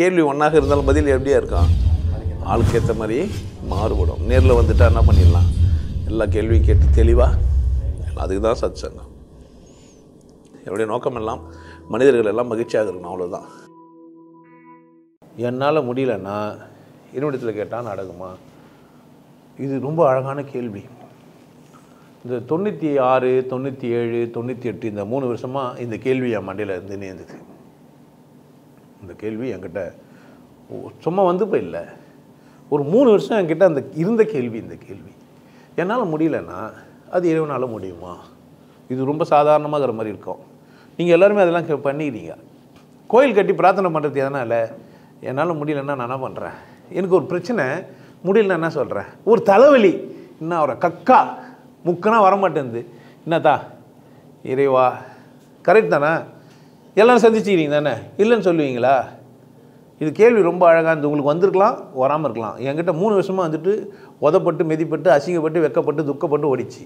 கேள்வி ஒன்றாக இருந்தாலும் பதில் எப்படியா இருக்கும் ஆளுக்கு ஏற்ற மாதிரி மாறுபடும் நேரில் வந்துட்டால் என்ன பண்ணிடலாம் எல்லா கேள்வியும் கேட்டு தெளிவாக அதுக்கு தான் சத் சங்கம் என்னுடைய நோக்கம் எல்லாம் மனிதர்கள் எல்லாம் மகிழ்ச்சியாக இருக்கணும் அவ்வளோதான் என்னால் முடியலன்னா இருவிடத்தில் கேட்டால் நடக்குமா இது ரொம்ப அழகான கேள்வி இந்த தொண்ணூற்றி ஆறு தொண்ணூற்றி ஏழு தொண்ணூற்றி எட்டு இந்த மூணு வருஷமாக இந்த கேள்வி என் மண்டையில் இருந்து நேர்ந்தது இந்த கேள்வி என்கிட்ட சும்மா வந்து இப்போ இல்லை ஒரு மூணு வருஷம் என்கிட்ட அந்த இருந்த கேள்வி இந்த கேள்வி என்னால் முடியலன்னா அது இறைவனால் முடியுமா இது ரொம்ப இருக்கிற மாதிரி இருக்கும் நீங்கள் எல்லாருமே அதெல்லாம் பண்ணிக்கிறீங்க கோயில் கட்டி பிரார்த்தனை பண்ணுறது எதனால் என்னால் முடியலன்னா நான் என்ன பண்ணுறேன் எனக்கு ஒரு பிரச்சனை முடியலன்னா என்ன சொல்கிறேன் ஒரு தலைவலி இன்னும் அவரை கக்கா வர வரமாட்டேங்குது என்னத்தா இறைவா கரெக்ட் தானே எல்லாம் சந்திச்சுக்கிறீங்க தானே இல்லைன்னு சொல்லுவீங்களா இது கேள்வி ரொம்ப அழகாக இருந்து உங்களுக்கு வந்திருக்கலாம் வராமல் இருக்கலாம் என்கிட்ட மூணு வருஷமாக வந்துட்டு உதப்பட்டு மெதிப்பட்டு அசிங்கப்பட்டு வெக்கப்பட்டு துக்கப்பட்டு ஓடிச்சு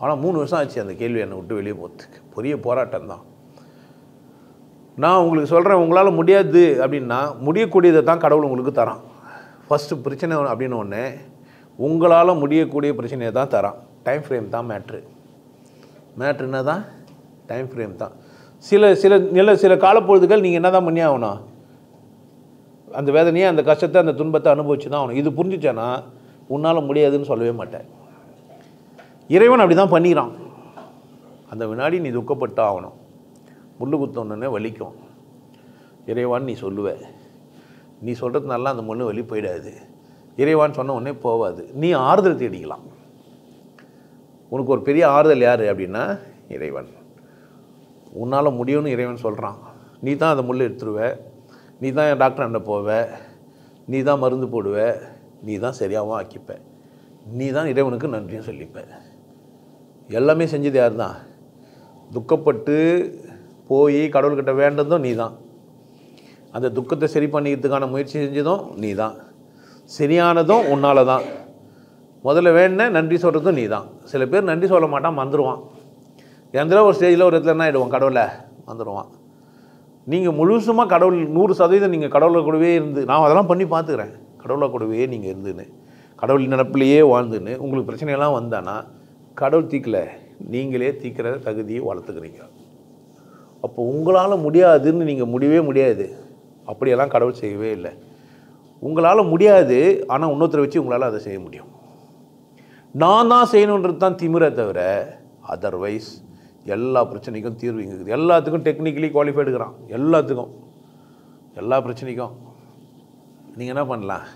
ஆனால் மூணு வருஷம் ஆச்சு அந்த கேள்வி என்னை விட்டு வெளியே போகிறதுக்கு பெரிய போராட்டம் தான் நான் உங்களுக்கு சொல்கிறேன் உங்களால் முடியாது அப்படின்னா முடியக்கூடியதை தான் கடவுள் உங்களுக்கு தரான் ஃபஸ்ட்டு பிரச்சனை அப்படின்னு ஒன்று உங்களால் முடியக்கூடிய பிரச்சனையை தான் தரான் டைம் ஃப்ரேம் தான் மேட்ரு மேட்ரு என்ன தான் டைம் ஃப்ரேம் தான் சில சில நில சில காலப்பொழுதுகள் நீங்கள் என்ன தான் பண்ணி ஆகணும் அந்த வேதனையை அந்த கஷ்டத்தை அந்த துன்பத்தை அனுபவிச்சு தான் ஆகணும் இது புரிஞ்சிச்சானா உன்னால் முடியாதுன்னு சொல்லவே மாட்டேன் இறைவன் அப்படி தான் பண்ணிக்கிறான் அந்த வினாடி நீ துக்கப்பட்டு ஆகணும் முள்ளு குத்தோன்னே வலிக்கும் இறைவான்னு நீ சொல்லுவ நீ சொல்கிறதுனால அந்த முள்ளு வலி போயிடாது இறைவான் சொன்ன உடனே போகாது நீ ஆறுதல் தேடிக்கலாம் உனக்கு ஒரு பெரிய ஆறுதல் யார் அப்படின்னா இறைவன் உன்னால் முடியும்னு இறைவன் சொல்கிறான் நீ தான் அதை முள் எடுத்துருவ நீ தான் என் டாக்டர் என்ன போவ நீ தான் மருந்து போடுவ நீ தான் சரியாகவும் ஆக்கிப்ப நீ தான் இறைவனுக்கு நன்றியும் சொல்லிப்ப எல்லாமே செஞ்சது யார் தான் துக்கப்பட்டு போய் கடவுள்கிட்ட வேண்டதும் நீ தான் அந்த துக்கத்தை சரி பண்ணிக்கிறதுக்கான முயற்சி செஞ்சதும் நீ தான் சரியானதும் உன்னால் தான் முதல்ல வேணுன்னே நன்றி சொல்கிறதும் நீ தான் சில பேர் நன்றி சொல்ல மாட்டான் மறந்துடுவான் எந்த ஒரு ஸ்டேஜில் ஒரு இடத்துல என்ன ஆகிடுவோம் கடவுளை வந்துடுவான் நீங்கள் முழுசுமாக கடவுள் நூறு சதவீதம் நீங்கள் கடவுளை கூடவே இருந்து நான் அதெல்லாம் பண்ணி பார்த்துக்கிறேன் கடவுளை கூடவே நீங்கள் இருந்துன்னு கடவுள் நினப்பிலேயே வாழ்ந்துன்னு உங்களுக்கு பிரச்சனையெல்லாம் வந்தானா கடவுள் தீக்கலை நீங்களே தீக்கிற தகுதியை வளர்த்துக்கிறீங்க அப்போ உங்களால் முடியாதுன்னு நீங்கள் முடியவே முடியாது அப்படியெல்லாம் கடவுள் செய்யவே இல்லை உங்களால் முடியாது ஆனால் இன்னொருத்தரை வச்சு உங்களால் அதை செய்ய முடியும் நான் தான் செய்யணுன்றது தான் திமிரை தவிர அதர்வைஸ் எல்லா பிரச்சனைக்கும் தீர்வு இங்கே இருக்குது எல்லாத்துக்கும் டெக்னிக்கலி குவாலிஃபை எல்லாத்துக்கும் எல்லா பிரச்சனைக்கும் நீங்கள் என்ன பண்ணலாம்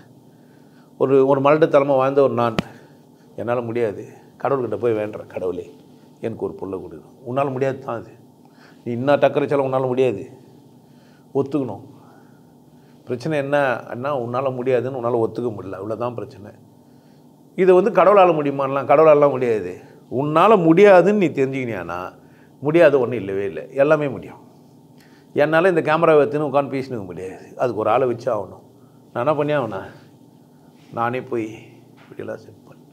ஒரு ஒரு தலைமை வாழ்ந்த ஒரு நான் என்னால் முடியாது கடவுள்கிட்ட போய் வேண்டுறேன் கடவுளே எனக்கு ஒரு பொருளை கொடுக்கணும் உன்னால் முடியாது தான் அது நீ இன்னும் டக்கரைச்சாலும் உன்னால் முடியாது ஒத்துக்கணும் பிரச்சனை என்ன அண்ணா உன்னால் முடியாதுன்னு உன்னால் ஒத்துக்க முடியல அவ்வளோதான் பிரச்சனை இதை வந்து கடவுளால் முடியுமான்லாம் கடவுளால்லாம் முடியாது உன்னால் முடியாதுன்னு நீ தெரிஞ்சுக்கினியானா முடியாது ஒன்றும் இல்லவே இல்லை எல்லாமே முடியும் என்னால் இந்த கேமராவை வைத்துன்னு உட்காந்து பேசினுக்க முடியாது அதுக்கு ஒரு ஆளை வச்சு ஆகணும் நான் என்ன பண்ணி ஆகணும் நானே போய் இப்படியெல்லாம் செட் பண்ணி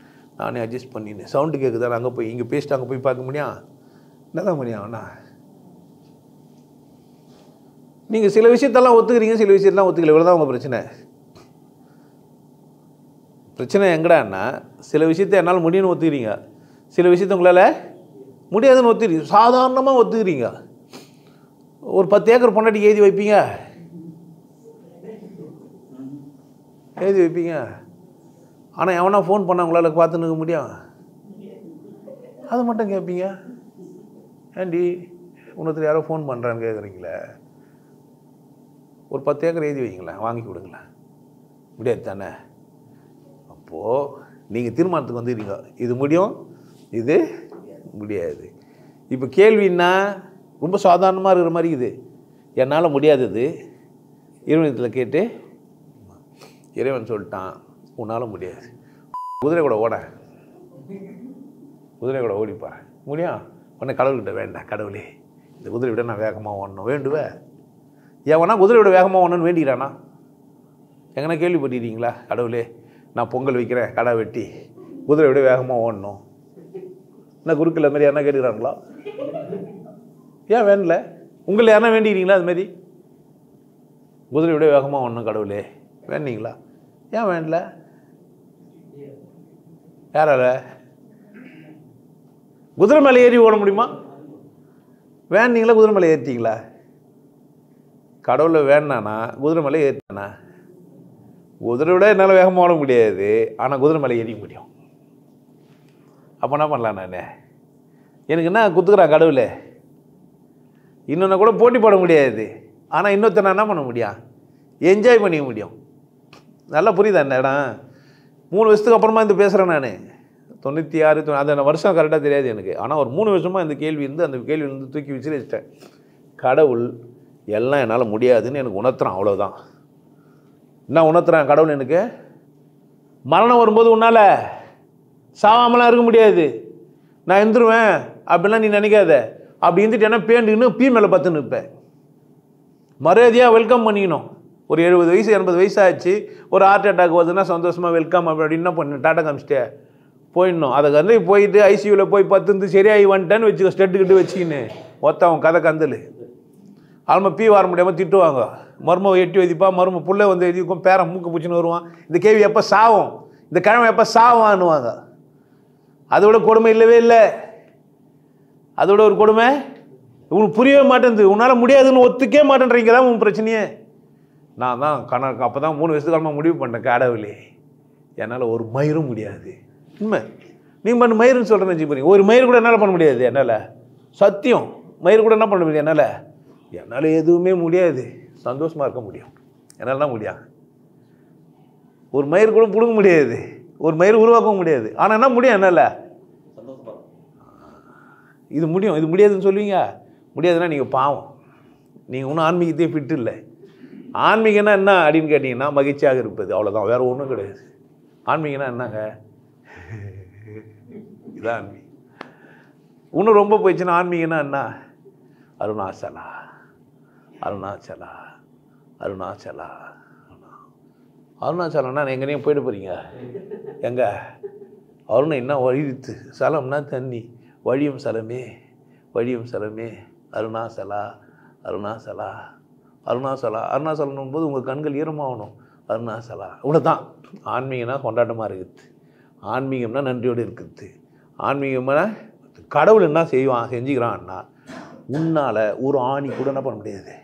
நானே அட்ஜஸ்ட் பண்ணினேன் சவுண்டு கேட்குதான் அங்கே போய் இங்கே பேசிட்டு அங்கே போய் பார்க்க முடியும் என்ன தான் பண்ணி ஆகணும் நீங்கள் சில விஷயத்தெல்லாம் ஒத்துக்கிறீங்க சில விஷயத்தெல்லாம் ஒத்துக்கல இவ்வளோ தான் உங்கள் பிரச்சனை பிரச்சனை என்ன சில விஷயத்த என்னால் முடியும்னு ஒத்துக்கிறீங்க சில விஷயத்த உங்களால் முடியாதுன்னு ஒத்துறீங்க சாதாரணமாக ஒத்துக்கிறீங்க ஒரு பத்து ஏக்கர் பொண்டாட்டி எழுதி வைப்பீங்க எழுதி வைப்பீங்க ஆனால் எவனா ஃபோன் பண்ண உங்களால் பார்த்து நிற்க முடியும் அது மட்டும் கேட்பீங்க ஏண்டி உன்னத்தில் யாரோ ஃபோன் பண்ணுறான்னு கேட்குறீங்களே ஒரு பத்து ஏக்கர் எழுதி வைங்களேன் வாங்கி கொடுங்களேன் முடியாது தானே அப்போது நீங்கள் தீர்மானத்துக்கு வந்துடுறீங்க இது முடியும் இது முடியாது இப்போ கேள்வின்னா ரொம்ப சாதாரணமாக இருக்கிற மாதிரி இது என்னால் முடியாதது இறைவனத்தில் கேட்டு இறைவன் சொல்லிட்டான் உன்னால் முடியாது குதிரை கூட ஓட குதிரை கூட ஓடிப்பா முடியும் உடனே கடவுள்கிட்ட வேண்டாம் கடவுளே இந்த குதிரை விட நான் வேகமாக ஓடணும் வேண்டுவேன் எவனா குதிரை விட வேகமாக ஓடணும்னு வேண்டிக்கிறானா எங்கன்னா கேள்விப்பட்டிருக்கீங்களா கடவுளே நான் பொங்கல் வைக்கிறேன் கடை வெட்டி குதிரை விட வேகமாக ஓடணும் என்ன குறுக்கில் மாதிரி என்ன கேட்டுக்கிறாங்களா ஏன் வேண்டல உங்களை யாரா வேண்டிக்கிறீங்களா அது மாதிரி குதிரை விட வேகமாக ஒன்றும் கடவுளே வேண்டிங்களா ஏன் வேண்டல யாரால குதிரை மேலே ஏறி ஓட முடியுமா வேண்டிங்களா குதிரை மேலே ஏற்றிங்களா கடவுளை வேணானா குதிரை மேலே ஏற்றானா குதிரை விட என்னால் வேகமாக ஓட முடியாது ஆனால் குதிரை மேலே ஏறிக்க முடியும் அப்போ என்ன பண்ணலாம் நான் எனக்கு என்ன குத்துக்கிறான் கடவுளே இன்னொன்று கூட போட்டி போட முடியாது ஆனால் நான் என்ன பண்ண முடியும் என்ஜாய் பண்ணிக்க முடியும் நல்லா புரியுதா என்ன இடம் மூணு வருஷத்துக்கு அப்புறமா இந்த பேசுகிறேன் நான் தொண்ணூற்றி ஆறு தொண்ணூ அந்த வருஷம் கரெக்டாக தெரியாது எனக்கு ஆனால் ஒரு மூணு வருஷமாக இந்த கேள்வி இருந்து அந்த கேள்வி இருந்து தூக்கி வச்சு வச்சிட்டேன் கடவுள் எல்லாம் என்னால் முடியாதுன்னு எனக்கு உணர்த்துறான் அவ்வளோதான் என்ன உணர்த்துறான் கடவுள் எனக்கு மரணம் வரும்போது உன்னால் சாவாமலாம் இருக்க முடியாது நான் எழுந்துருவேன் அப்படிலாம் நீ நினைக்காத அப்படி இருந்துட்டேன்னா பேண்டுக்குன்னு பீ மேலே பார்த்துன்னு நிற்பேன் மரியாதையாக வெல்கம் பண்ணிக்கணும் ஒரு எழுபது வயசு எண்பது வயசு ஆச்சு ஒரு ஹார்ட் அட்டாக் வருதுன்னா சந்தோஷமாக வெல்கம் அப்படின்னு என்ன பண்ணு டாட்டா காமிச்சிட்டே போயிடணும் அதை கந்து போயிட்டு ஐசியூவில் போய் பத்துந்து சரியாகி வந்துட்டேன்னு வச்சுக்கோ ஸ்டெட்டுக்கிட்டு வச்சுக்கின்னு ஒத்தவன் கதை கந்தல் ஆல்மா பீ வர முடியாமல் திட்டுவாங்க மரும எட்டி வைதிப்பா மரும புள்ளை வந்து எழுதிக்கும் பேரம் மூக்கு பிடிச்சின்னு வருவான் இந்த கேள்வி எப்போ சாவும் இந்த கிழமை எப்போ சாவான்னுவாங்க அதோட கொடுமை இல்லவே இல்லை அதோட ஒரு கொடுமை உனக்கு புரியவே மாட்டேங்குது உன்னால் முடியாதுன்னு ஒத்துக்கே மாட்டேன்றீங்க தான் உன் பிரச்சனையே நான் தான் கணக்கு அப்போ தான் மூணு வயசு காலமாக முடிவு பண்ணேன் கடவுளே என்னால் ஒரு மயிரும் முடியாது உண்மை நீங்கள் பண்ண மயிருன்னு வச்சு போகிறீங்க ஒரு மயிர் கூட என்னால் பண்ண முடியாது என்னால் சத்தியம் மயிர் கூட என்ன பண்ண முடியாது என்னால் என்னால் எதுவுமே முடியாது சந்தோஷமாக இருக்க முடியும் என்னால் தான் முடியாது ஒரு மயிர் கூட பிடுங்க முடியாது ஒரு மயிர் உருவாக்கவும் முடியாது ஆனால் என்ன முடியும் என்னல்ல இது முடியும் இது முடியாதுன்னு சொல்லுவீங்க முடியாதுன்னா நீங்கள் பாவம் நீங்கள் ஒன்றும் ஆன்மீகத்தையே ஃபிட் இல்லை ஆன்மீகன்னா என்ன அப்படின்னு கேட்டிங்கன்னா மகிழ்ச்சியாக இருப்பது அவ்வளோதான் வேறு ஒன்றும் கிடையாது ஆன்மீகன்னா என்னங்க இதுதான் ஆன்மீகம் இன்னும் ரொம்ப போயிடுச்சுன்னா ஆன்மீகம்னா என்ன அருணாச்சலா அருணாச்சலா அருணாச்சலா அருணாச்சலம்னா எங்கேனையும் போயிட்டு போகிறீங்க எங்கே என்ன வழிவித்து சலம்னா தண்ணி வழியும் சலமே வழியும் சலமே அருணாசலா அருணாசலா அருணாசலா அருணாசலம் போது உங்கள் கண்கள் ஈரமாகணும் அருணாசலா இவ்வளோ தான் ஆன்மீகம்னா கொண்டாட்டமாக இருக்குது ஆன்மீகம்னா நன்றியோடு இருக்குது ஆன்மீகம்னா கடவுள் என்ன செய்வான் செஞ்சுக்கிறான்னா உன்னால் ஒரு ஆணி கூட என்ன பண்ண முடியாது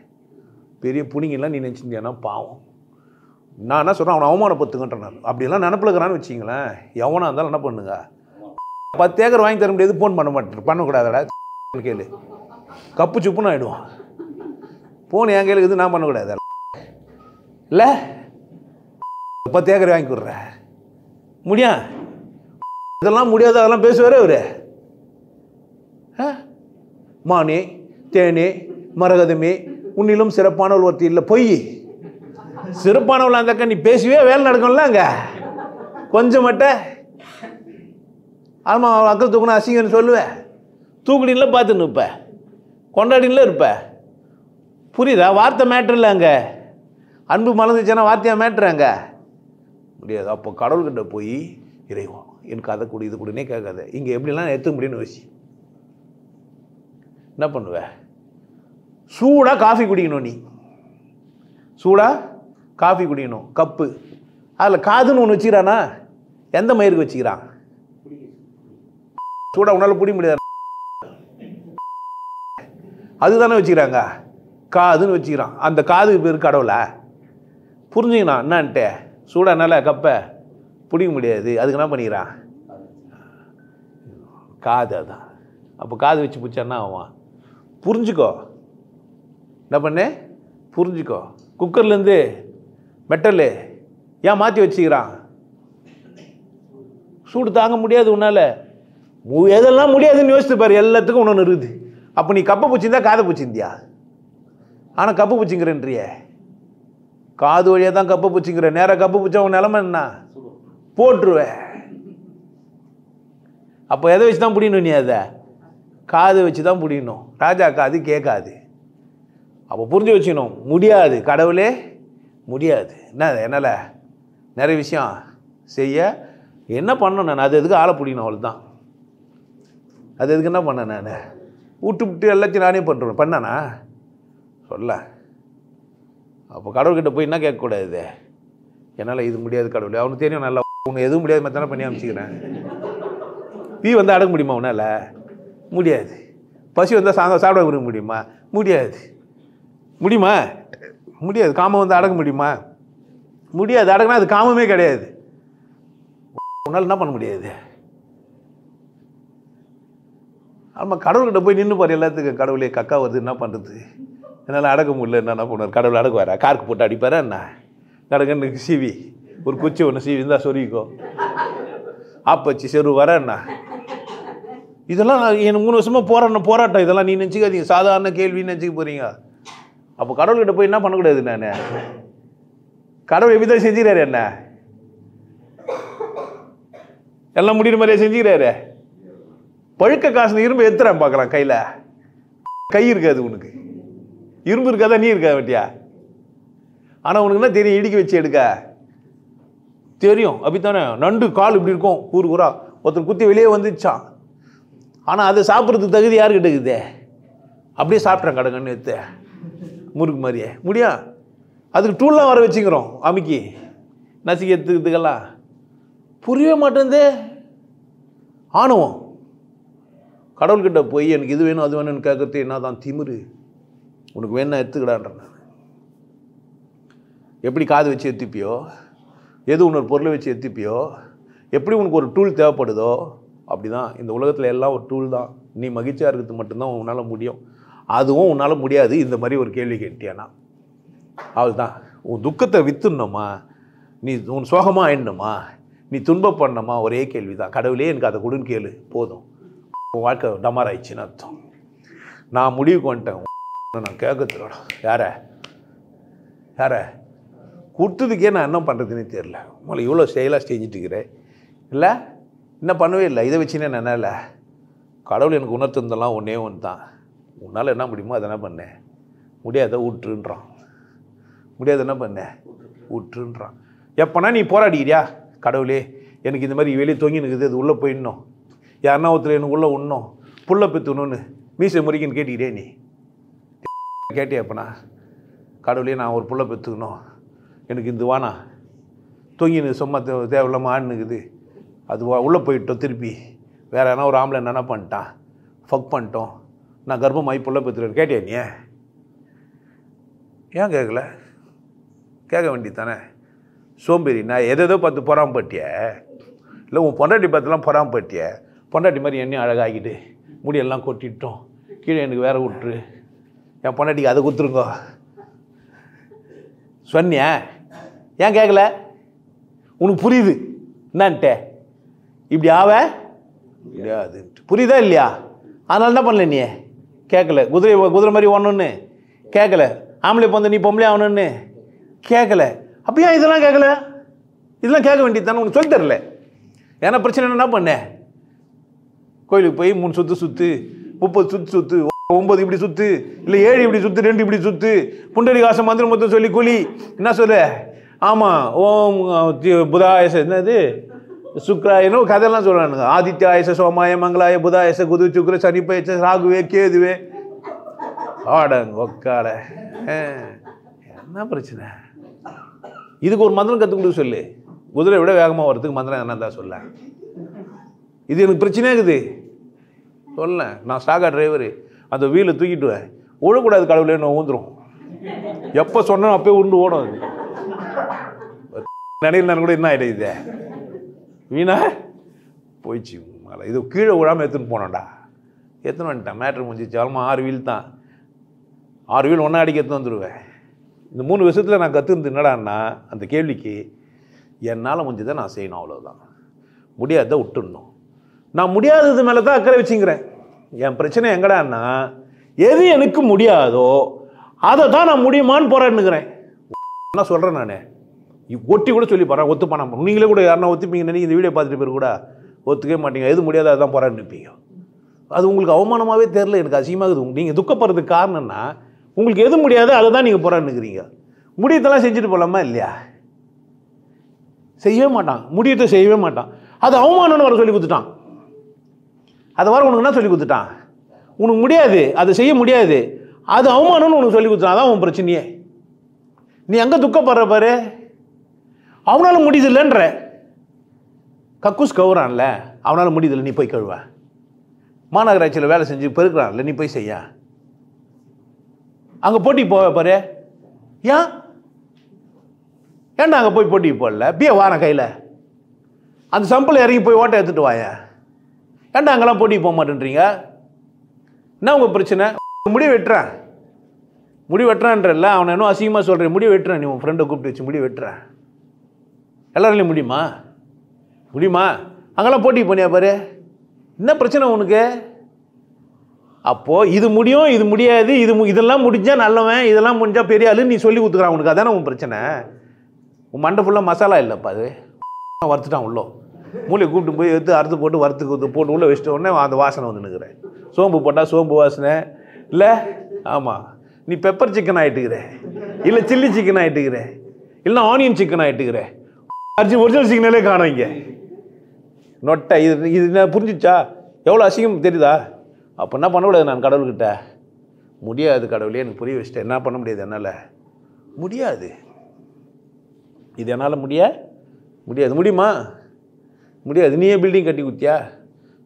பெரிய புனிங்கெல்லாம் நீ நினச்சிருந்தேன்னா பாவம் நான் என்ன சொல்கிறேன் அவனை அவமானப்படுத்துங்கன்ற அப்படிலாம் நினப்பில் இருக்கிறான்னு வச்சிங்களேன் எவனாக இருந்தாலும் என்ன பண்ணுங்க பத்து ஏக்கர் வாங்கி தர முடியாது ஃபோன் பண்ண மாட்டேன் பண்ணக்கூடாதடா கேளு கப்பு சுப்புன்னு ஆகிடுவான் ஃபோன் என் கையில் இது நான் பண்ணக்கூடாது இல்லை பத்து ஏக்கர் வாங்கி கொடுறேன் முடியும் இதெல்லாம் முடியாது அதெல்லாம் பேசுவார் அவர் மானே தேனே மரகதமே உன்னிலும் சிறப்பான ஒருத்தி இல்லை பொய் சிறுப்பானவளா இருந்தாக்க நீ பேசுவே வேலை நடக்கும்ல அங்கே கொஞ்சம் மட்ட ஆமாம் அவள் அக்கல் தூக்கணும் அசிங்கன்னு சொல்லுவேன் தூக்குடின்ல பார்த்து நிற்ப கொண்டாடின்ல இருப்ப புரியுதா வார்த்தை மேட்ரு இல்லை அங்கே அன்பு மலர்ந்துச்சுன்னா வார்த்தையாக மேட்ரு அங்கே முடியாது அப்போ கடவுள்கிட்ட போய் இறைவோம் எனக்கு அதை கொடு இது கூடனே கேட்காது இங்கே எப்படிலாம் எடுத்துக்க முடியும்னு வச்சு என்ன பண்ணுவேன் சூடாக காஃபி குடிக்கணும் நீ சூடாக காஃபி குடிக்கணும் கப்பு அதில் காதுன்னு ஒன்று வச்சுக்கிறானா எந்த மயிருக்கு வச்சுக்கிறான் சூடாக உன்னால் பிடிக்க முடியாது அதுதானே வச்சுக்கிறாங்க காதுன்னு வச்சுக்கிறான் அந்த காது பேர் கடவுளை புரிஞ்சுக்கணும் என்னான்ட்டு சூடானால கப்பை பிடிக்க முடியாது அதுக்கு என்ன பண்ணிக்கிறான் காது அதான் அப்போ காது வச்சு பிடிச்சான்னா ஆவான் புரிஞ்சுக்கோ என்ன பண்ணு புரிஞ்சுக்கோ குக்கர்லேருந்து மெட்டலு ஏன் மாற்றி வச்சுக்கிறான் சூடு தாங்க முடியாது உன்னால் எதெல்லாம் முடியாதுன்னு யோசித்து பாரு எல்லாத்துக்கும் ஒன்று இருக்குது அப்போ நீ கப்பை பூச்சிருந்தா காதை பூச்சிருந்தியா ஆனால் கப்பு பூச்சிங்கிறன்றிய காது வழியாக தான் கப்பை பூச்சிங்கிற நேராக கப்பு பூச்சா உன் நிலமை என்ன போட்டுருவேன் அப்போ எதை வச்சு தான் பிடிக்கணும் நீ அதை காது வச்சு தான் பிடிக்கணும் ராஜா காது கேட்காது அப்போ புரிஞ்சு வச்சுக்கணும் முடியாது கடவுளே முடியாது என்ன என்னால் நிறைய விஷயம் செய்ய என்ன பண்ணணும் நான் அது எதுக்கு ஆளை பிடிக்கணும் அவள் தான் அது எதுக்கு என்ன பண்ணேன் நான் விட்டு விட்டு எல்லாத்தையும் நானே பண்ணுறேன் பண்ணானா சொல்ல அப்போ கடவுள்கிட்ட போய் என்ன கேட்கக்கூடாது என்னால் இது முடியாது கடவுள் அவனுக்கு தெரியும் நல்லா உனக்கு எதுவும் முடியாது மத்தான பண்ணி அனுப்பிச்சிக்கிறேன் பீ வந்து அடங்க முடியுமா உன்னால் முடியாது பசி வந்தால் சாயந்தரம் சாப்பிட விரும்ப முடியுமா முடியாது முடியுமா முடியாது காமம் வந்து அடக்க முடியுமா முடியாது அடக்குனா அது காமமே கிடையாது உன்னால் என்ன பண்ண முடியாது நம்ம கடவுள்கிட்ட போய் நின்று பாரு எல்லாத்துக்கும் கடவுளே கக்கா வருது என்ன பண்ணுறது என்னால் அடக்க முடியல என்ன என்ன பண்ணுவார் கடவுள் அடக்கு வரா கார்க்கு போட்டு அடிப்பாரா என்ன கடகன்னு சிவி ஒரு குச்சி ஒன்று சிவி இருந்தால் சொருவிக்கோ ஆப்பச்சி செரு வர என்ன இதெல்லாம் என் மூணு வருஷமாக போராட்டம் போராட்டம் இதெல்லாம் நீ நினச்சிக்காதீங்க சாதாரண கேள்வின்னு நினச்சிக்க போகிறீங்க அப்போ கடவுள்கிட்ட போய் என்ன பண்ணக்கூடாது நான் கடவுள் எப்படி தான் செஞ்சுக்கிறாரு என்ன எல்லாம் முடிகிற மாதிரியே செஞ்சுக்கிறாரு பழுக்க காசு இரும்பு எத்துறேன் பார்க்கலாம் கையில் கை இருக்காது உனக்கு இரும்பு இருக்காதா நீ இருக்கா வட்டியா ஆனால் உனக்கு என்ன தெரியும் இடுக்கி வச்சு எடுக்க தெரியும் அப்படித்தானே நண்டு கால் இப்படி இருக்கும் கூறு கூறா ஒருத்தர் குத்தி வெளியே வந்துச்சான் ஆனால் அதை சாப்பிட்றதுக்கு தகுதி யாருக்கிட்ட இருக்குது அப்படியே சாப்பிட்றேன் கடங்கன்னு எடுத்து முறுக்கு மாதிரியே முடியா அதுக்கு டூல்லாம் வர வச்சுக்கிறோம் அமுக்கி எடுத்துக்கிறதுக்கெல்லாம் புரியவே மாட்டேந்தே ஆணவம் கடவுள்கிட்ட போய் எனக்கு இது வேணும் அது வேணும்னு கேட்குறது என்ன தான் திமிரு உனக்கு வேணா எடுத்துக்கிடான்ற நான் எப்படி காது வச்சு எத்திப்பியோ எது உன்னொரு பொருளை வச்சு எத்திப்பியோ எப்படி உனக்கு ஒரு டூல் தேவைப்படுதோ அப்படி தான் இந்த உலகத்தில் எல்லாம் ஒரு டூல் தான் நீ மகிழ்ச்சியாக இருக்கிறது மட்டும்தான் உன்னால் முடியும் அதுவும் உன்னால் முடியாது இந்த மாதிரி ஒரு கேள்வி கேட்டியானா அவள் தான் உன் துக்கத்தை வித்துடணுமா நீ உன் சோகமாக ஆயிடணுமா நீ துன்பம் பண்ணணுமா ஒரே கேள்வி தான் கடவுளே எனக்கு அதை கொடுன்னு கேளு போதும் உன் வாழ்க்கை டமார் ஆயிடுச்சுன்னு அர்த்தம் நான் முடிவுக்கு வந்துட்டேன் நான் கேட்கறதுல யார யார கொடுத்ததுக்கே நான் என்ன பண்ணுறதுனே தெரில உங்களை இவ்வளோ செயலாக செஞ்சுட்டு இருக்கிறேன் இல்லை என்ன பண்ணவே இல்லை இதை நான் என்ன இல்லை கடவுள் எனக்கு உணர்த்திருந்தெல்லாம் ஒன்றே ஒன்று தான் உன்னால் என்ன முடியுமோ அதை என்ன பண்ணேன் முடியாத ஊற்றுன்றான் முடியாத என்ன பண்ணேன் ஊற்றுன்றான் எப்போனா நீ போராடிக்கிறியா கடவுளே எனக்கு இந்த மாதிரி வெளியே தொங்கி நிற்குது அது உள்ளே போயிடணும் யாருன்னா ஒருத்தர் எனக்கு உள்ளே உண்ணும் புள்ள பெத்துணுன்னு மீசை முறைக்குன்னு கேட்டுக்கிட்டே நீ கேட்டே அப்பனா கடவுளே நான் ஒரு புள்ள பெற்றுக்கணும் எனக்கு இது வானா தொங்கின்னு சும்மா தேவையில்லாமல் ஆடுனுக்குது அது உள்ளே போயிட்டோம் திருப்பி வேறு எதனா ஒரு ஆம்பளை என்ன பண்ணிட்டான் ஃபக் பண்ணிட்டோம் நான் கர்ப்பம் பிள்ளை பெற்றுருவேன் கேட்டேன் நீ ஏன் கேட்கல கேட்க வேண்டியது தானே சோம்பேறி நான் எதோ பார்த்து பொறாம பட்டிய இல்லை உன் பொண்டாட்டி பார்த்துலாம் பொறாம பட்டிய பொண்டாட்டி மாதிரி என்னையும் அழகாகிட்டு முடியெல்லாம் கொட்டிட்டோம் கீழே எனக்கு வேற விட்டுரு என் பொண்டாட்டிக்கு அதை கொடுத்துருங்கோ சொன்னியா ஏன் கேட்கல உனக்கு புரியுது என்னான்ட்டே இப்படி ஆவ முடியாதுன்ட்டு புரியுதா இல்லையா அதனால என்ன பண்ணல நீ கேட்கல குதிரை குதிரை மாதிரி ஒன்றுன்னு கேட்கல ஆம்பளை பிறந்த நீ பொம்பளை ஆகணும்னு கேட்கல அப்படியா இதெல்லாம் கேட்கல இதெல்லாம் கேட்க வேண்டியது தானே உனக்கு சொல்லி தரல ஏன்னா பிரச்சனை என்ன பண்ணேன் கோயிலுக்கு போய் மூணு சுற்று சுற்று முப்பது சுற்று சுற்று ஒம்பது இப்படி சுற்று இல்லை ஏழு இப்படி சுற்று ரெண்டு இப்படி சுற்று புண்டரி காசு மந்திரம் மொத்தம் சொல்லி கூலி என்ன சொல்ல ஆமாம் ஓம் புதாயச என்னது சுக்ராயனோ கதையெல்லாம் சொல்கிறானுங்க ஆதித்யாயச சோமாய மங்களாய புதாயச குது சுக்ர சனிப்பயச ராகுவே கேதுவே ஆடங்க ஒக்கால என்ன பிரச்சனை இதுக்கு ஒரு மந்திரம் கற்றுக் கொடுக்க சொல்லு குதிரை விட வேகமாக வர்றதுக்கு மந்திரம் என்ன தான் சொல்ல இது எனக்கு பிரச்சனையாக இருக்குது சொல்ல நான் ஸ்டாகா டிரைவரு அந்த வீலை தூக்கிட்டுவேன் ஓடக்கூடாது கடவுளே நான் ஊந்துடும் எப்போ சொன்னோம் அப்போயே உண்டு ஓடும் அது நான் கூட என்ன ஆகிடுது வீணா போயிடுச்சு மேலே இது கீழே விழாமல் எடுத்துன்னு போனோம்டா எடுத்துன்னு வந்துட்டா மேட்ரு முடிஞ்சிச்சு ஆல்மா ஆறு வீல் தான் ஆறு வீல் ஒன்றா அடிக்க எடுத்து வந்துடுவேன் இந்த மூணு விஷயத்தில் நான் கற்றுருந்து என்னடான்னா அந்த கேள்விக்கு என்னால் முடிஞ்சதை நான் செய்யணும் அவ்வளோதான் முடியாததை விட்டுடணும் நான் முடியாதது மேலே தான் அக்கறை வச்சுங்கிறேன் என் பிரச்சனை எங்கடான்னா எது எனக்கு முடியாதோ அதை தான் நான் முடியுமான்னு போராடினுக்கிறேன் என்ன சொல்கிறேன் நான் ஒட்டி கூட சொல்லி போகிறேன் ஒத்துப்பா நீங்களே கூட யாரா ஒத்துப்பீங்க நீங்கள் இந்த வீடியோ பார்த்துட்டு போய் கூட ஒத்துக்கவே மாட்டீங்க எது முடியாது அதுதான் போகிறான்னு நினைப்பீங்க அது உங்களுக்கு அவமானமாகவே தெரில எனக்கு அசிங்கமாகுது நீங்கள் துக்கப்படுறதுக்கு காரணம்னா உங்களுக்கு எது முடியாது அதை தான் நீங்கள் போகிறான்னுக்கிறீங்க முடியத்தெல்லாம் செஞ்சுட்டு போகலாமா இல்லையா செய்யவே மாட்டான் முடியத்தை செய்யவே மாட்டான் அது அவமானம்னு வர சொல்லி கொடுத்துட்டான் அதை வர உனக்கு என்ன சொல்லி கொடுத்துட்டான் உனக்கு முடியாது அதை செய்ய முடியாது அது அவமானம்னு உனக்கு சொல்லி கொடுத்தான் அதான் உன் பிரச்சனையே நீ எங்கே துக்கப்படுற பாரு அவனால முடியுதில்லைன்ற இல்லைன்ற கக்கூஸ் கவுறான்ல அவனால் முடியுதில்ல நீ போய் கழுவ மாநகராட்சியில் வேலை செஞ்சு பெருக்கிறான்ல நீ போய் செய்ய அங்கே போட்டி போவே பாரு ஏன் ஏன்டா அங்கே போய் போட்டி போடல பிய வாரன் கையில் அந்த சம்பளம் இறங்கி போய் ஓட்டை எடுத்துகிட்டு வாய ஏன்டா அங்கெல்லாம் போட்டி போக மாட்டேன்றீங்க என்ன உங்கள் பிரச்சனை முடிவு வெட்டுறேன் முடி வெட்டுறான்ற அவனை இன்னும் அசிங்கமாக சொல்கிறேன் முடி வெட்டுறேன் நீ உன் ஃப்ரெண்டை கூப்பிட்டு வச்சு முடி வெட்டுறேன் எல்லாராலையும் முடியுமா முடியுமா அங்கெல்லாம் போட்டி பண்ணியா பாரு என்ன பிரச்சனை உனக்கு அப்போது இது முடியும் இது முடியாது இது இதெல்லாம் முடிஞ்சால் நல்லவன் இதெல்லாம் முடிஞ்சால் பெரிய ஆளு நீ சொல்லி கொடுத்துக்கிறான் உனக்கு அதானே உன் பிரச்சனை உன் மண்டை ஃபுல்லாக மசாலா இல்லைப்பா அது வறுத்துட்டான் உள்ளோ மூலிகை கூப்பிட்டு போய் எடுத்து அறுத்து போட்டு வறுத்து கொடுத்து போட்டு உள்ளே வச்சிட்ட உடனே அந்த வாசனை வந்து நிற்கிறேன் சோம்பு போட்டால் சோம்பு வாசனை இல்லை ஆமாம் நீ பெப்பர் சிக்கன் ஆகிட்டுக்கிறேன் இல்லை சில்லி சிக்கன் ஆகிட்டுக்கிறேன் இல்லைனா ஆனியன் சிக்கன் ஆகிட்டுக்கிறேன் சார்ஜி ஒரிஜினல் சிக்னலே காணும் இங்கே நொட்டை இது இது என்ன புரிஞ்சிச்சா எவ்வளோ அசிங்கம் தெரியுதா அப்போ என்ன பண்ணக்கூடாது நான் கடவுள்கிட்ட முடியாது கடவுளே எனக்கு புரிய வச்சுட்டேன் என்ன பண்ண முடியாது என்னால் முடியாது இது என்னால் முடிய முடியாது முடியுமா முடியாது நீயே பில்டிங் கட்டி குத்தியா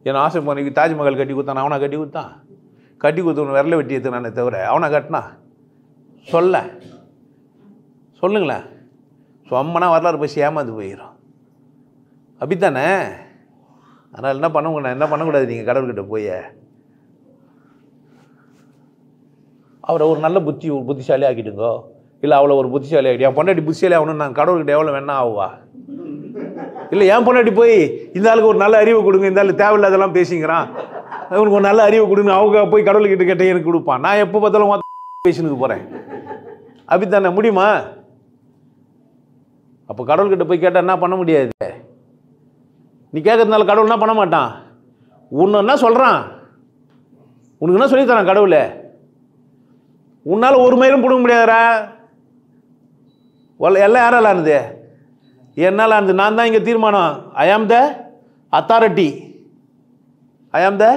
என் ஆசை பண்ணி தாஜ்மஹால் கட்டி கொடுத்தான் அவனை கட்டி கொடுத்தான் கட்டி கொடுத்தவன் விரல வெட்டி எடுத்து நான் தவிர அவனை கட்டினா சொல்ல சொல்லுங்களேன் சொம்மனா வரலாறு பேசி ஏமாந்து போயிடும் அப்படித்தானே அதனால் என்ன பண்ண என்ன பண்ணக்கூடாது நீங்கள் கடவுள்கிட்ட போய் அவரை ஒரு நல்ல புத்தி புத்திசாலி ஆக்கிட்டுங்கோ இல்லை அவளை ஒரு புத்திசாலி ஆகிட்டு என் பொண்டாட்டி புத்திசாலி ஆகணும் நான் கடவுள்கிட்ட எவ்வளோ வேணா ஆகுவா இல்லை என் பொண்டாட்டி போய் இந்த ஆளுக்கு ஒரு நல்ல அறிவு கொடுங்க இந்த ஆள் தேவையில்லாதெல்லாம் பேசிங்கிறான் அவனுக்கு ஒரு நல்ல அறிவு கொடுங்க அவங்க போய் கடவுள்கிட்ட கேட்டேன் எனக்கு கொடுப்பான் நான் எப்போ பார்த்தாலும் பேசினுக்கு போகிறேன் அப்படித்தானே முடியுமா அப்போ கடவுள்கிட்ட போய் கேட்டால் என்ன பண்ண முடியாது நீ கேட்கறதுனால கடவுள் என்ன பண்ண மாட்டான் உன்னை என்ன சொல்கிறான் உனக்கு என்ன சொல்லித்தரான் கடவுள் உன்னால் ஒரு மயிலும் பிடுங்க முடியாதரா எல்லாம் யாரால் ஆனது என்னால் ஆனது நான் தான் இங்கே தீர்மானம் I am the authority I am the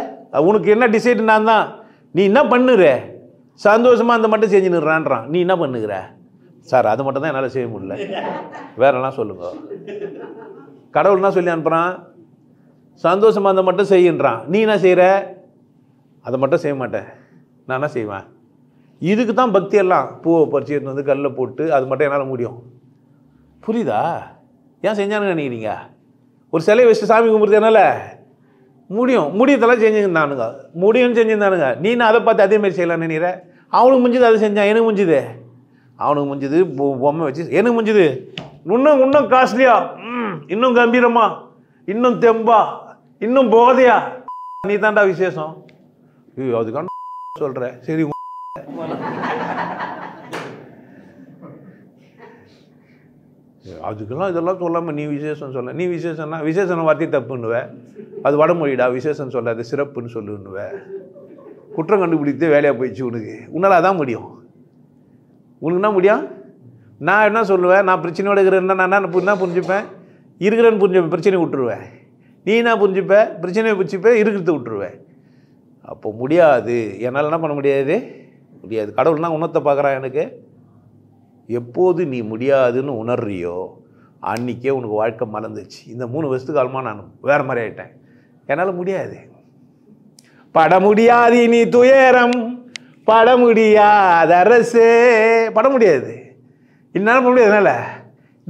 உனக்கு என்ன டிசைட் நான் தான் நீ என்ன பண்ணுற சந்தோஷமாக அந்த மட்டும் செஞ்சுன்னுறான்றான் நீ என்ன பண்ணுகிற சார் அது மட்டும் தான் என்னால் செய்ய முடியல வேறெல்லாம் சொல்லுங்க கடவுள்னா சொல்லி அனுப்புகிறான் சந்தோஷமாக அதை மட்டும் செய்யுன்றான் நீ என்ன செய்கிற அதை மட்டும் செய்ய மாட்டேன் நான் என்ன செய்வேன் இதுக்கு தான் பக்தி எல்லாம் பூவை பறிச்சு வந்து கல்லில் போட்டு அது மட்டும் என்னால் முடியும் புரியுதா ஏன் செஞ்சானுங்க நினைக்கிறீங்க ஒரு சிலையை வச்சு சாமி என்னால் முடியும் முடியத்தெல்லாம் செஞ்சுருந்தானுங்க முடியும்னு செஞ்சுருந்தானுங்க நீ நான் அதை பார்த்து அதேமாரி செய்யலாம் நினைக்கிற அவனுக்கு முடிஞ்சது அதை செஞ்சான் எனக்கு முடிஞ்சுது அவனுக்கு முடிஞ்சது பொம்மை வச்சு எனக்கு முடிஞ்சது இன்னும் இன்னும் காஸ்ட்லியா இன்னும் கம்பீரமா இன்னும் தெம்பா இன்னும் போதையா நீ தாண்டா விசேஷம் ஐயோ அதுக்கான சொல்கிற சரி அதுக்கெல்லாம் இதெல்லாம் சொல்லாமல் நீ விசேஷம் சொல்ல நீ விசேஷம்னா விசேஷம் வார்த்தை தப்புன்னுவ அது வடமொழிடா விசேஷம் சொல்லாது சிறப்புன்னு சொல்லுன்னுவ குற்றம் கண்டுபிடித்து வேலையாக போயிடுச்சு உனக்கு உன்னால் அதான் முடியும் உங்களுக்கு என்ன முடியும் நான் என்ன சொல்லுவேன் நான் பிரச்சனையோடு இருக்கிறேன்னா நான் என்ன என்ன புரிஞ்சுப்பேன் இருக்கிறேன்னு புரிஞ்சுப்பேன் பிரச்சனை விட்டுருவேன் நீ என்ன புரிஞ்சுப்பேன் பிரச்சனையை பிடிச்சிப்பேன் இருக்கிறது விட்டுருவேன் அப்போ முடியாது என்னால் என்ன பண்ண முடியாது முடியாது கடவுள்னா உணர்த்த பார்க்குறான் எனக்கு எப்போது நீ முடியாதுன்னு உணர்றியோ அன்றைக்கே உனக்கு வாழ்க்கை மறந்துச்சு இந்த மூணு வருஷத்துக்கு காலமாக நான் வேறு மாதிரி ஆகிட்டேன் என்னால் முடியாது பட முடியாது நீ துயரம் பட முடியாத அரசு பட முடியாது என்னால் பண்ண முடியாது என்னால்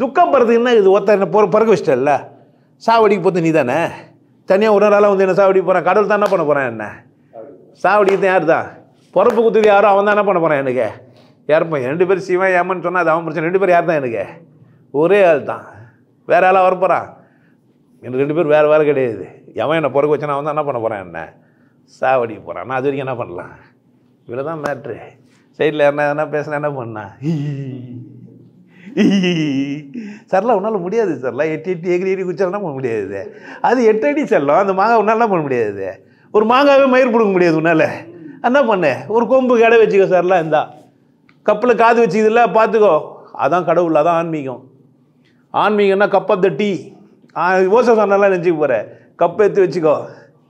துக்கம் பறதுக்கு என்ன இது ஒருத்தர் என்ன பொற பிறக்க வச்சிட்டல்ல சாவடிக்கு போகிறது நீ தானே தனியாக ஒரு நாளாக வந்து என்ன சாவடிக்கு போகிறேன் கடவுள் தான் என்ன பண்ண போகிறேன் என்ன சாவடிக்கு தான் யார் தான் பிறப்பு குத்துது யாரும் அவன் தான் என்ன பண்ண போகிறான் எனக்கு யாருப்பேன் ரெண்டு பேரும் சிவன் ஏமன் சொன்னால் அது அவன் பிரச்சனை ரெண்டு பேர் யார் தான் எனக்கு ஒரே ஆள் தான் வேறு ஆளாக வரப்போகிறான் எனக்கு ரெண்டு பேர் வேறு வேறு கிடையாது எவன் என்னை பிறக்க வச்சானா அவன் தான் என்ன பண்ண போகிறான் என்ன சாவடிக்கு போகிறான் நான் அது வரைக்கும் என்ன பண்ணலாம் இவ்வளோ தான் மேட்ரு சைடில் என்ன என்ன பேசினா என்ன பண்ணா சரலா உன்னால் முடியாது சரலா எட்டு எட்டு எகிரி எகிரி குச்சாலாம் பண்ண முடியாது அது எட்டு அடி செல்லும் அந்த மாங்காய் உன்னாலாம் பண்ண முடியாது ஒரு மாங்காவே மயிர் பிடுங்க முடியாது உன்னால் என்ன பண்ணு ஒரு கொம்பு கடை வச்சுக்கோ சார்லாம் இருந்தா கப்பில் காது வச்சுக்கல பார்த்துக்கோ அதான் கடவுள் அதான் ஆன்மீகம் ஆன்மீகம்னா கப்பை தட்டி த சொன்னாலாம் நினச்சிக்க போகிற கப்பை எடுத்து வச்சுக்கோ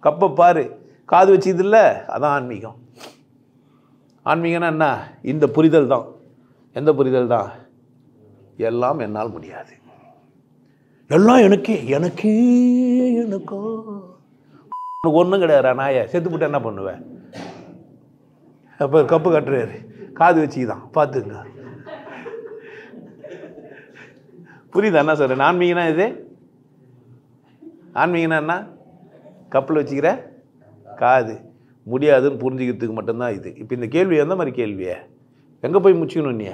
கப்பை பாரு காது வச்சதில்ல அதான் ஆன்மீகம் ஆன்மீகன்னா என்ன இந்த புரிதல் தான் எந்த புரிதல் தான் எல்லாம் என்னால் முடியாது எல்லாம் எனக்கே எனக்கே எனக்கோ உனக்கு ஒன்றும் கிடையாது நாய செத்துப்பட்டு என்ன பண்ணுவேன் அப்போ கப்பு கட்டுறாரு காது வச்சுக்கிதான் பார்த்துங்க புரியுதா என்ன சொல்கிறேன் ஆன்மீகனா இது ஆன்மீகனா என்ன கப்பில் வச்சுக்கிற காது முடியாதுன்னு புரிஞ்சுக்கிறதுக்கு மட்டும்தான் இது இப்போ இந்த கேள்வி எந்த மாதிரி கேள்வியே எங்கே போய் முச்சிக்கணும் நீ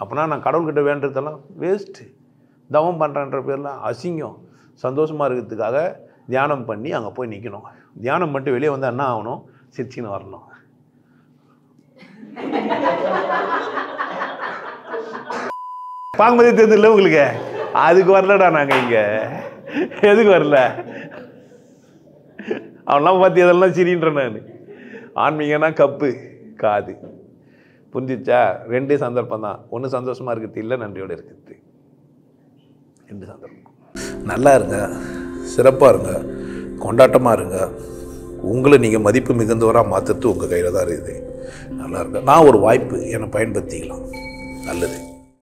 அப்படின்னா நான் கடவுள்கிட்ட வேண்டதெல்லாம் வேஸ்ட்டு தவம் பண்ணுறன்ற பேர்லாம் அசிங்கம் சந்தோஷமாக இருக்கிறதுக்காக தியானம் பண்ணி அங்கே போய் நிற்கணும் தியானம் மட்டும் வெளியே வந்து என்ன ஆகணும் சிரிச்சின்னு வரணும் பார்க்கும்போதே தெரிஞ்சிடல உங்களுக்கு அதுக்கு வரலடா நாங்கள் இங்கே எதுக்கு வரல அவன்லாம் பார்த்து இதெல்லாம் சிரின்றேன் நான் ஆன்மீகனா கப்பு காது புரிஞ்சிச்சா ரெண்டு சந்தர்ப்பம் தான் ஒன்று சந்தோஷமாக இருக்கிறது இல்லை நன்றியோடு இருக்கிறது ரெண்டு சந்தர்ப்பம் நல்லா இருங்க சிறப்பாக இருங்க கொண்டாட்டமாக இருங்க உங்களை நீங்கள் மதிப்பு மிகுந்தவராக மாற்றுறது உங்கள் கையில் தான் இருக்குது நல்லா இருங்க நான் ஒரு வாய்ப்பு என்னை பயன்படுத்திக்கலாம் நல்லது